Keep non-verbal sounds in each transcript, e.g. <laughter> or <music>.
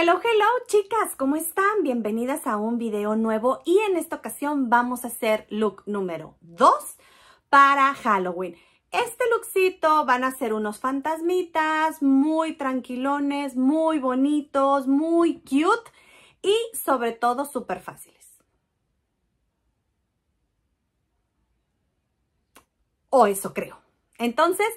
Hello, hello chicas, ¿cómo están? Bienvenidas a un video nuevo y en esta ocasión vamos a hacer look número 2 para Halloween. Este lookcito van a ser unos fantasmitas muy tranquilones, muy bonitos, muy cute y sobre todo súper fáciles. O eso creo. Entonces,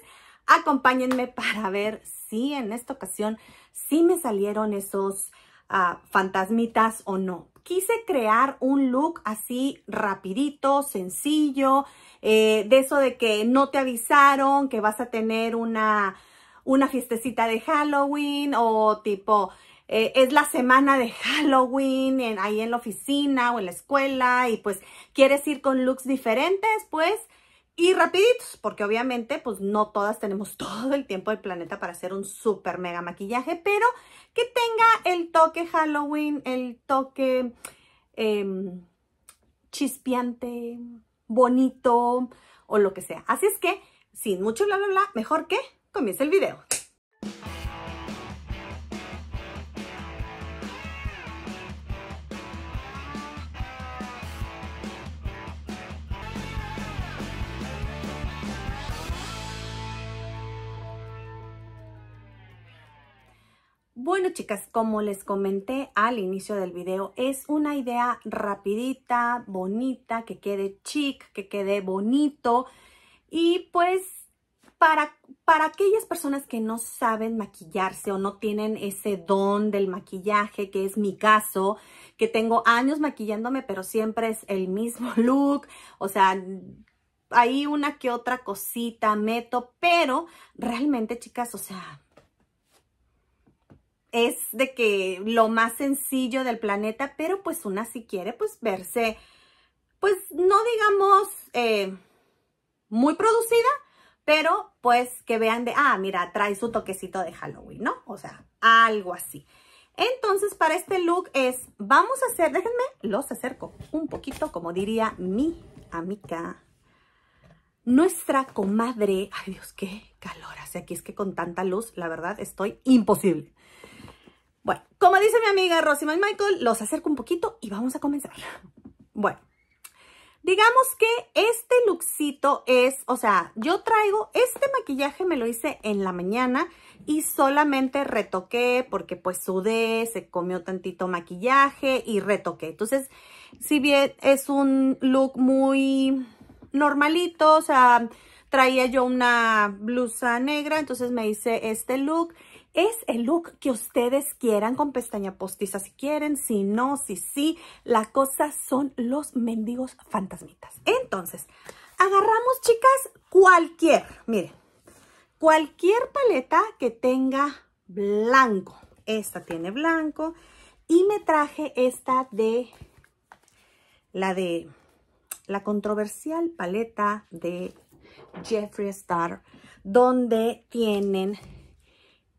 Acompáñenme para ver si en esta ocasión sí me salieron esos ah, fantasmitas o no. Quise crear un look así rapidito, sencillo, eh, de eso de que no te avisaron que vas a tener una, una fiestecita de Halloween o tipo eh, es la semana de Halloween ahí en la oficina o en la escuela y pues quieres ir con looks diferentes, pues y rapiditos, porque obviamente pues no todas tenemos <laughs> todo el tiempo del planeta para hacer un súper mega maquillaje, pero que tenga el toque Halloween, el toque em, chispeante, bonito o lo que sea. Así es que, sin mucho bla bla bla, mejor que comience el video. Bueno, chicas, como les comenté al inicio del video, es una idea rapidita, bonita, que quede chic, que quede bonito. Y pues para, para aquellas personas que no saben maquillarse o no tienen ese don del maquillaje, que es mi caso, que tengo años maquillándome, pero siempre es el mismo <laughs> look, o sea, hay una que otra cosita meto, pero realmente, chicas, o sea, es de que lo más sencillo del planeta, pero pues una si quiere pues verse, pues no digamos eh, muy producida, pero pues que vean de, ah, mira, trae su toquecito de Halloween, ¿no? O sea, algo así. Entonces, para este look es, vamos a hacer, déjenme, los acerco un poquito, como diría mi amiga, nuestra comadre. Ay, Dios, qué calor hace aquí. Es que con tanta luz, la verdad, estoy imposible. Bueno, como dice mi amiga Rosy Michael, los acerco un poquito y vamos a comenzar. Bueno, digamos que este luxito es, o sea, yo traigo, este maquillaje me lo hice en la mañana y solamente retoqué porque pues sudé, se comió tantito maquillaje y retoqué. Entonces, si bien es un look muy normalito, o sea, traía yo una blusa negra, entonces me hice este look es el look que ustedes quieran con pestaña postiza si quieren, si no, si sí. La cosa son los mendigos fantasmitas. Entonces, agarramos, chicas, cualquier, miren, cualquier paleta que tenga blanco. Esta tiene blanco y me traje esta de la de la controversial paleta de Jeffree Star, donde tienen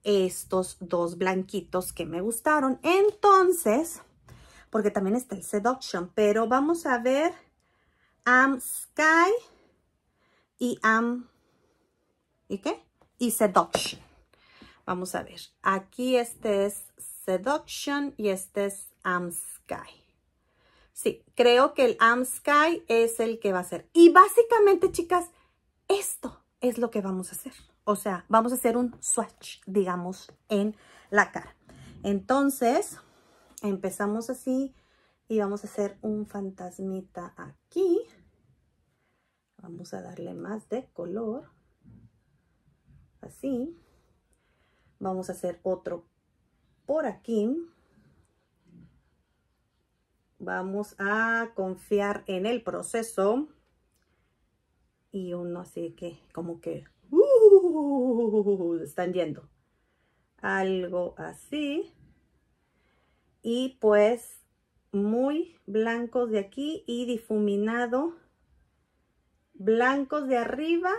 estos dos blanquitos que me gustaron. Entonces, porque también está el Seduction, pero vamos a ver Am Sky y Am... ¿Y qué? Y Seduction. Vamos a ver. Aquí este es Seduction y este es Am Sky. Sí, creo que el Am Sky es el que va a ser. Y básicamente, chicas, esto es lo que vamos a hacer. O sea, vamos a hacer un swatch, digamos, en la cara. Entonces, empezamos así y vamos a hacer un fantasmita aquí. Vamos a darle más de color. Así. Vamos a hacer otro por aquí. Vamos a confiar en el proceso. Y uno así que como que Uh, están yendo. Algo así. Y pues muy blancos de aquí y difuminado. Blancos de arriba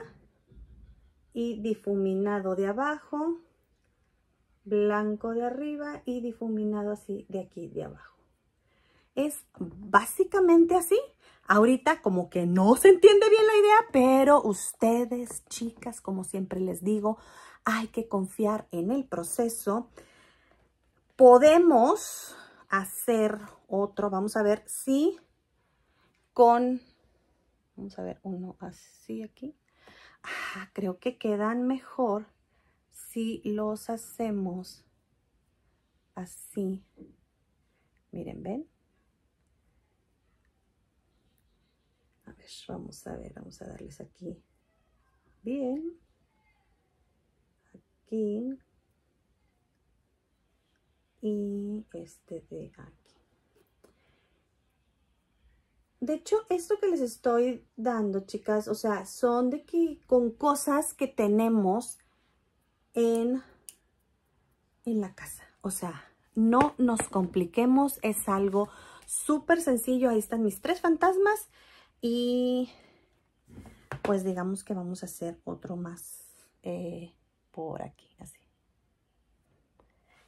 y difuminado de abajo. Blanco de arriba y difuminado así de aquí de abajo. Es básicamente así. Ahorita como que no se entiende bien la idea, pero ustedes, chicas, como siempre les digo, hay que confiar en el proceso. Podemos hacer otro, vamos a ver si con, vamos a ver, uno así aquí. Ah, creo que quedan mejor si los hacemos así. Miren, ¿ven? vamos a ver, vamos a darles aquí. Bien. Aquí. Y este de aquí. De hecho, esto que les estoy dando, chicas, o sea, son de aquí con cosas que tenemos en, en la casa. O sea, no nos compliquemos, es algo súper sencillo. Ahí están mis tres fantasmas. Y pues digamos que vamos a hacer otro más eh, por aquí, así.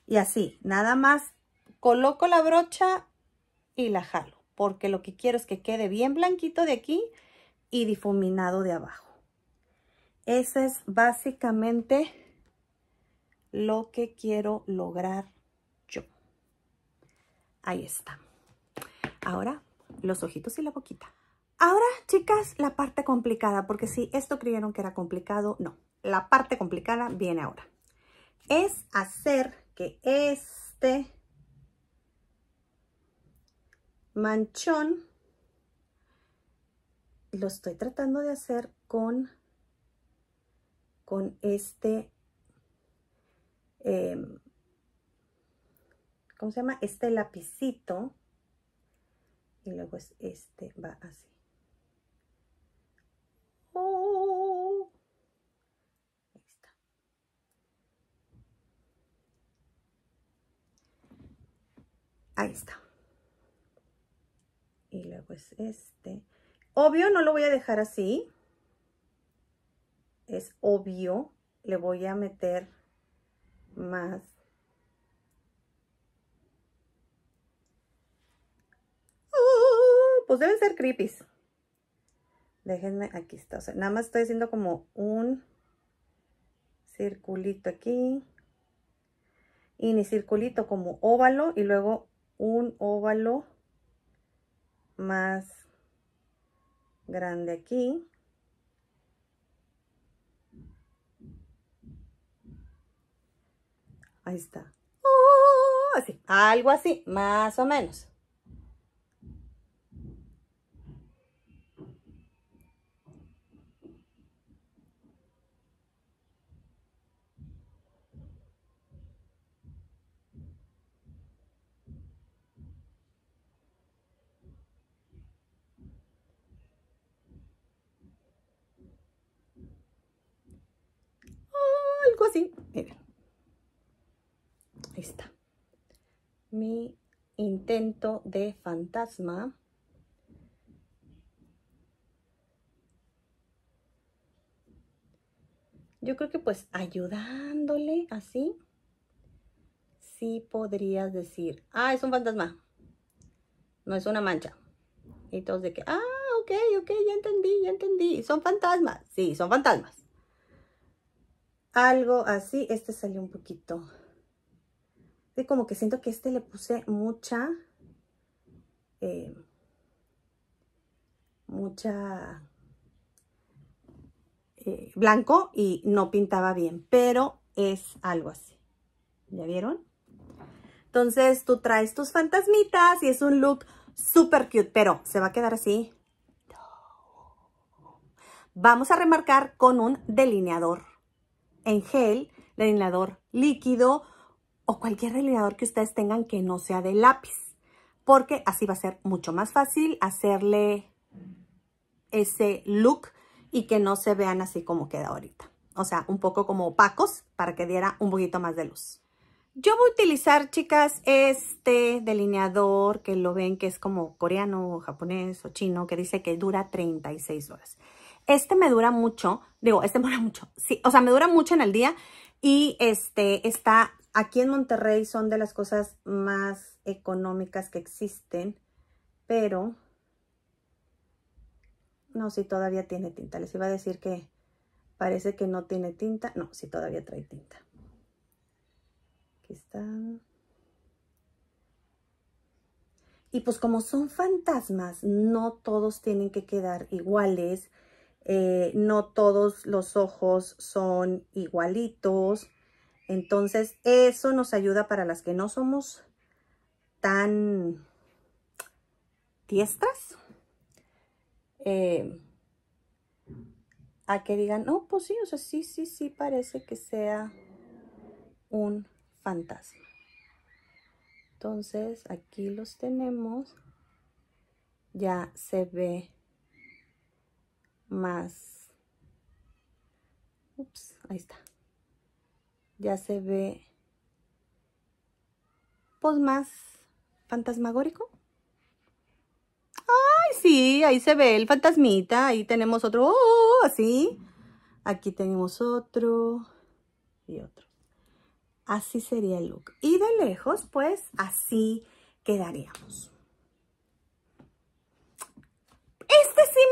Y así, nada más coloco la brocha y la jalo, porque lo que quiero es que quede bien blanquito de aquí y difuminado de abajo. Ese es básicamente lo que quiero lograr yo. Ahí está. Ahora, los ojitos y la boquita. Ahora, chicas, la parte complicada, porque si esto creyeron que era complicado, no. La parte complicada viene ahora. Es hacer que este manchón lo estoy tratando de hacer con, con este, em, ¿cómo se llama? Este lapicito. Y luego es este, va así. Ahí está. Y luego es este. Obvio no lo voy a dejar así. Es obvio. Le voy a meter más. Oh, pues deben ser creepies. Déjenme, aquí está. nada más estoy haciendo como un circulito aquí. Y ni circulito, como óvalo. Y luego un óvalo más grande aquí ahí está oh, algo así más o menos miren. Ahí está. Mi intento de fantasma. Yo creo que pues ayudándole así, sí podrías decir, ah, es un fantasma, no es una mancha. Y todos de que, ah, ok, ok, ya entendí, ya entendí, son fantasmas. Sí, son fantasmas algo así. Este salió un poquito. es como que siento que este le puse mucha... Eh, mucha... Eh, blanco y no pintaba bien. Pero es algo así. ¿Ya vieron? Entonces tú traes tus fantasmitas y es un look súper cute. Pero se va a quedar así. Vamos a remarcar con un delineador en gel, delineador líquido o cualquier delineador que ustedes tengan que no sea de lápiz. Porque así va a ser mucho más fácil hacerle ese look y que no se vean así como queda ahorita. O sea, un poco como opacos para que diera un poquito más de luz. Yo voy a utilizar, chicas, este delineador que lo ven que es como coreano, japonés o chino, que dice que dura 36 horas. Este me dura mucho, digo, este <laughs> me dura mucho, sí, o sea, me dura mucho en el día y este está aquí en Monterrey, son de las cosas más económicas que existen, pero no, si todavía tiene tinta, les iba a decir que parece que no tiene tinta, no, si todavía trae tinta. Aquí están? Y pues como son fantasmas, no todos tienen que quedar iguales. Eh, no todos los ojos son igualitos. Entonces eso nos ayuda para las que no somos tan tiestas. Eh, a que digan, no, pues sí, o sea, sí, sí, sí, parece que sea un fantasma. Entonces, aquí los tenemos. Ya se ve más... Ups, ahí está. Ya se ve pues más fantasmagórico. Ay, sí, ahí se ve el fantasmita. Ahí tenemos otro, ¡Oh, oh, oh! así. Aquí tenemos otro y otro. Así sería el look. Y de lejos, pues, así quedaríamos.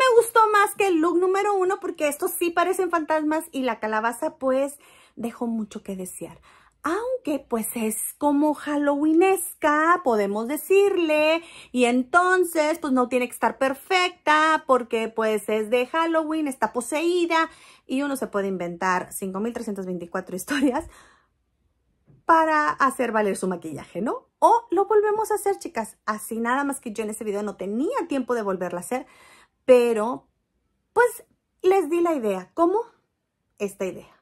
me gustó más que el look número uno porque estos sí parecen fantasmas y la calabaza pues dejó mucho que desear. Aunque pues es como halloweenesca, podemos decirle, y entonces pues no tiene que estar perfecta porque pues es de Halloween, está poseída y uno se puede inventar 5.324 historias para hacer valer su maquillaje, ¿no? O lo volvemos a hacer, chicas. Así nada más que yo en este video no tenía tiempo de volverla a hacer, pero, pues, les di la idea. ¿Cómo? Esta idea.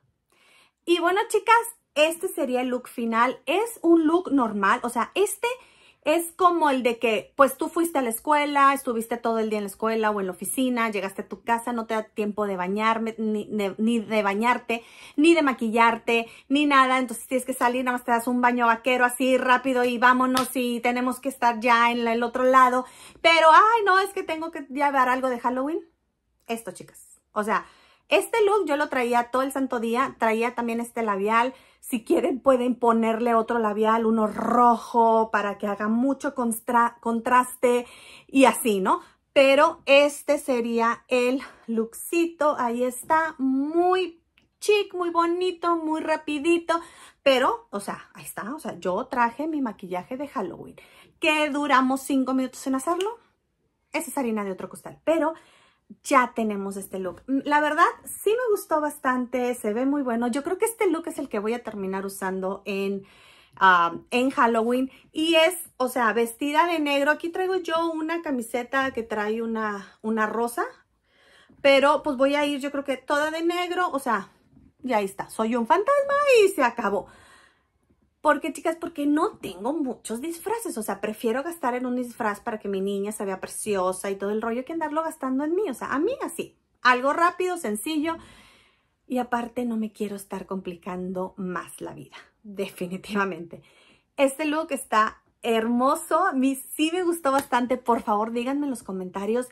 Y bueno, chicas, este sería el look final. Es un look normal, o sea, este es como el de que, pues tú fuiste a la escuela, estuviste todo el día en la escuela o en la oficina, llegaste a tu casa, no te da tiempo de bañarme, ni de, bañarte, ni de maquillarte, ni nada. Entonces tienes que salir, nada más te das un baño vaquero así rápido y vámonos y tenemos que estar ya en el otro lado. Pero, ay, no, es que tengo que llevar algo de Halloween. Esto, chicas. O sea, este look yo lo traía todo el santo día, traía también este labial. Si quieren pueden ponerle otro labial, uno rojo para que haga mucho contraste y así, ¿no? Pero este sería el lookcito, ahí está, muy chic, muy bonito, muy rapidito, pero, o sea, ahí está, o sea, yo traje mi maquillaje de Halloween. ¿Qué duramos cinco minutos en hacerlo? Esa es harina de otro costal, pero ya tenemos este look. Mm, la verdad, sí me gustó bastante, se ve muy bueno. Yo creo que este look es el que voy a terminar usando en, en Halloween. Y es, o sea, vestida de negro. Aquí traigo yo una camiseta que trae una, una rosa. Pero pues voy a ir, yo creo que toda de negro, o sea, ya está. Soy un fantasma y se acabó qué, chicas, porque no tengo muchos disfraces. O sea, prefiero gastar en un disfraz para que mi niña se vea preciosa y todo el rollo que andarlo gastando en mí. O sea, a mí así. Algo rápido, sencillo. Y aparte no me quiero estar complicando más la vida. Definitivamente. Este look está hermoso. A mí sí me gustó bastante. Por favor, díganme en los comentarios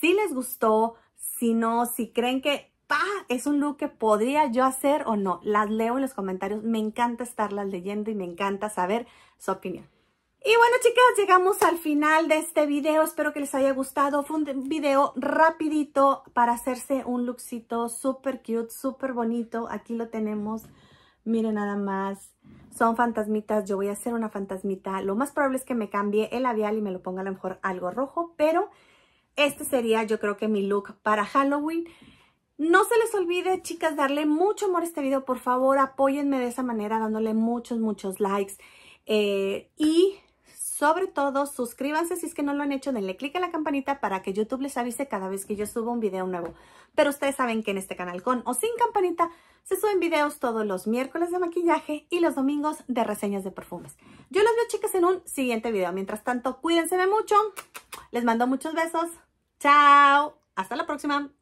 si les gustó, si no, si creen que ¡Pah! es un look que podría yo hacer o no. Las leo en los comentarios, me encanta estarlas leyendo y me encanta saber su opinión. Y bueno, chicas, llegamos al final de este video. Espero que les haya gustado. Fue un video rapidito para hacerse un lookcito súper cute, súper bonito. Aquí lo tenemos. Miren nada más. Son fantasmitas. Yo voy a hacer una fantasmita. Lo más probable es que me cambie el labial y me lo ponga a lo mejor algo rojo. Pero este sería yo creo que mi look para Halloween. No se les olvide, chicas, darle mucho amor a este video. Por favor, apóyenme de esa manera dándole muchos, muchos likes. Eh, y sobre todo, suscríbanse si es que no lo han hecho. Denle click a la campanita para que YouTube les avise cada vez que yo subo un video nuevo. Pero ustedes saben que en este canal con o sin campanita se suben videos todos los miércoles de maquillaje y los domingos de reseñas de perfumes. Yo los veo, chicas, en un siguiente video. Mientras tanto, cuídense mucho. Les mando muchos besos. Chao. Hasta la próxima.